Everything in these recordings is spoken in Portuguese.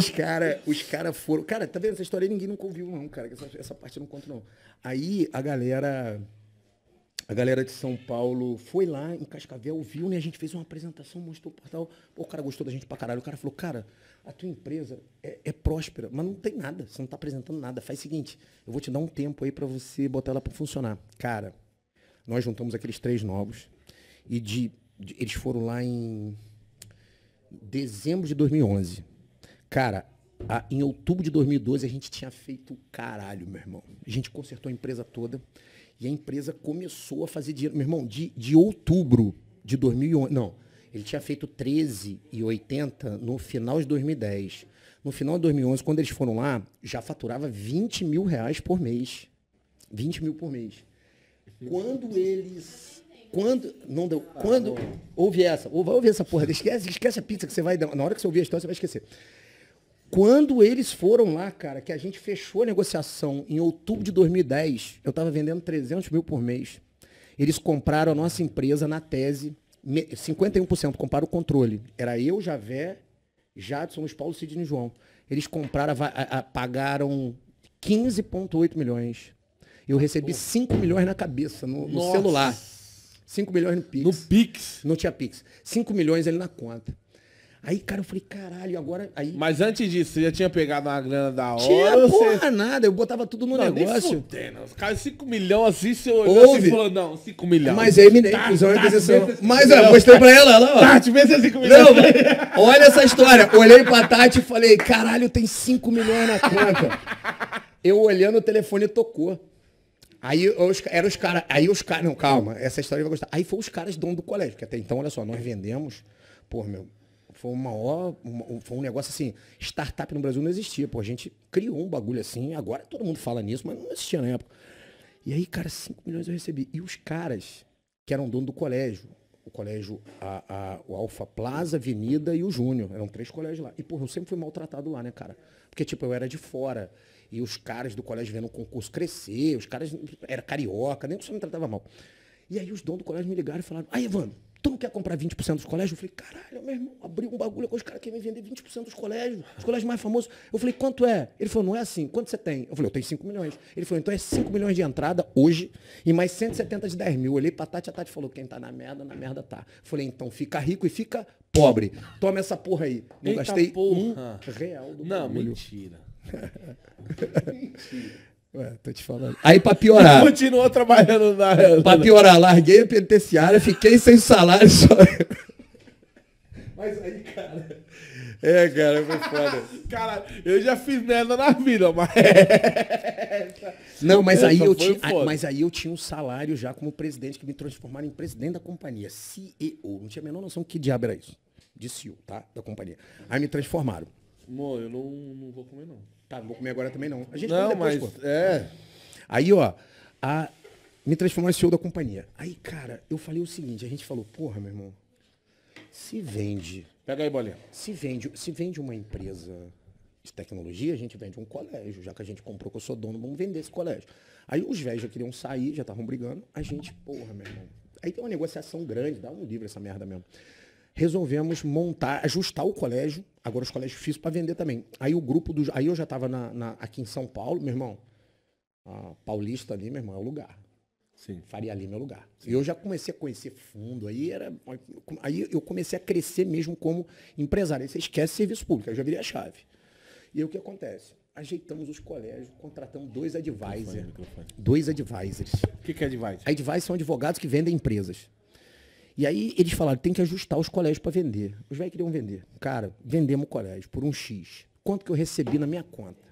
Os caras os cara foram. Cara, tá vendo? Essa história ninguém nunca ouviu, não, cara. Essa, essa parte eu não conto, não. Aí a galera. A galera de São Paulo foi lá em Cascavel, viu, né? A gente fez uma apresentação, mostrou o portal. Pô, o cara gostou da gente pra caralho. O cara falou, cara, a tua empresa é, é próspera, mas não tem nada. Você não tá apresentando nada. Faz o seguinte, eu vou te dar um tempo aí para você botar ela pra funcionar. Cara, nós juntamos aqueles três novos e de, de eles foram lá em dezembro de 2011. Cara, a, em outubro de 2012 a gente tinha feito caralho, meu irmão. A gente consertou a empresa toda e a empresa começou a fazer dinheiro. Meu irmão, de, de outubro de 2011. Não, ele tinha feito 13,80 e no final de 2010. No final de 2011, quando eles foram lá, já faturava 20 mil reais por mês. 20 mil por mês. Quando eles. Quando. Não deu. Quando. Ouve essa. Ouve, ouve essa porra. Esquece, esquece a pizza que você vai Na hora que você ouvir a história, você vai esquecer. Quando eles foram lá, cara, que a gente fechou a negociação em outubro de 2010, eu estava vendendo 300 mil por mês. Eles compraram a nossa empresa na tese, 51% compraram o controle. Era eu, Javé, Jadson, Luiz Paulo, Sidney e João. Eles compraram, a, a, pagaram 15,8 milhões. Eu recebi 5 milhões na cabeça, no, no celular. 5 milhões no Pix. No Pix? Não tinha Pix. 5 milhões ele na conta. Aí, cara, eu falei, caralho, agora. Aí... Mas antes disso, você já tinha pegado uma grana da hora? Tinha porra você... nada, eu botava tudo no não, negócio. Nem os caras, 5 milhões assim, você olhou assim e falou, não, 5 milhões. Mas aí iminente, tá, tá assim, Mas eu mostrei pra ela, ela, ó. Tati, tá, vê se é 5 milhões. Não, olha essa história. Olhei pra Tati e falei, caralho, tem 5 milhões na conta. eu olhando, o telefone tocou. Aí os, era os caras. Aí os caras. Não, calma, essa história vai gostar. Aí foi os caras dono do colégio, que até então, olha só, nós vendemos. Pô, meu, foi, uma, uma, foi um negócio assim, startup no Brasil não existia, pô. A gente criou um bagulho assim, agora todo mundo fala nisso, mas não existia na época. E aí, cara, 5 milhões eu recebi. E os caras, que eram dono do colégio, o colégio, a, a, o Alfa Plaza, Avenida e o Júnior. Eram três colégios lá. E, porra, eu sempre fui maltratado lá, né, cara? Porque, tipo, eu era de fora. E os caras do colégio vendo o concurso crescer, os caras era carioca, nem o só me tratava mal. E aí os donos do colégio me ligaram e falaram, aí, Evandro, tu não quer comprar 20% dos colégios? Eu falei, caralho, meu irmão, abriu um bagulho com os caras querem vender 20% dos colégios, os colégios mais famosos. Eu falei, quanto é? Ele falou, não é assim, quanto você tem? Eu falei, eu tenho 5 milhões. Ele falou, então é 5 milhões de entrada hoje e mais 170 de 10 mil. Eu olhei pra Tati, a Tati falou, quem tá na merda, na merda tá. Eu falei, então fica rico e fica pobre. Toma essa porra aí. Não Eita gastei porra. um real do Não, bagulho. mentira. mentira. Ué, tô te falando. Aí pra piorar. Continuou trabalhando na. Pra piorar, larguei a penitenciária, fiquei sem salário só. Mas aí, cara. É, cara, foi foda. cara, eu já fiz merda na vida, mas. Não, mas aí, eu tinha, mas aí eu tinha um salário já como presidente, que me transformaram em presidente da companhia, CEO. Não tinha a menor noção que diabo era isso. De CEO, tá? Da companhia. Aí me transformaram. Mô, eu não, não vou comer, não. Tá, não vou comer agora também, não. A gente não, come depois, mas, pô. É. Aí, ó, a, me transformou em CEO da companhia. Aí, cara, eu falei o seguinte, a gente falou, porra, meu irmão, se vende. Pega aí, bolinha. Se vende, se vende uma empresa de tecnologia, a gente vende um colégio. Já que a gente comprou que eu sou dono, vamos vender esse colégio. Aí os velhos já queriam sair, já estavam brigando. A gente, porra, meu irmão. Aí tem uma negociação grande, dá um livro essa merda mesmo resolvemos montar, ajustar o colégio. Agora os colégios fixos para vender também. Aí o grupo dos. Aí eu já estava aqui em São Paulo, meu irmão. Paulista ali, meu irmão, é o lugar. Sim. Faria ali meu lugar. E eu já comecei a conhecer fundo, aí era. Aí eu comecei a crescer mesmo como empresário. Aí você esquece serviço público, aí eu já virei a chave. E aí o que acontece? ajeitamos os colégios, contratamos dois advisors. Dois advisors. O que, que é advisor? Advisors são advogados que vendem empresas. E aí eles falaram, tem que ajustar os colégios para vender. Os velhos queriam vender. Cara, vendemos o colégio por um X. Quanto que eu recebi na minha conta?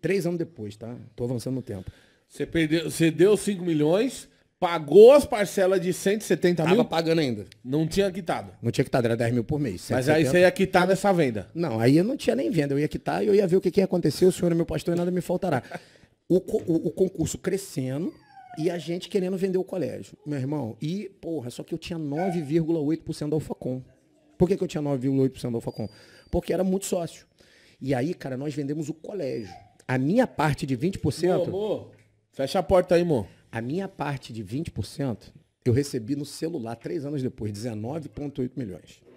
Três anos depois, tá? Tô avançando no tempo. Você, perdeu, você deu 5 milhões, pagou as parcelas de 170 mil? Tava pagando ainda. Não tinha quitado? Não tinha quitado, era 10 mil por mês. 170. Mas aí você ia quitar nessa venda? Não, aí eu não tinha nem venda. Eu ia quitar e eu ia ver o que, que ia acontecer. O senhor é meu pastor e nada me faltará. o, o, o concurso crescendo, e a gente querendo vender o colégio, meu irmão. E, porra, só que eu tinha 9,8% da Alfacom. Por que, que eu tinha 9,8% da Alfacom? Porque era muito sócio. E aí, cara, nós vendemos o colégio. A minha parte de 20%. Amor, amor. Fecha a porta aí, amor. A minha parte de 20%, eu recebi no celular, três anos depois, 19,8 milhões.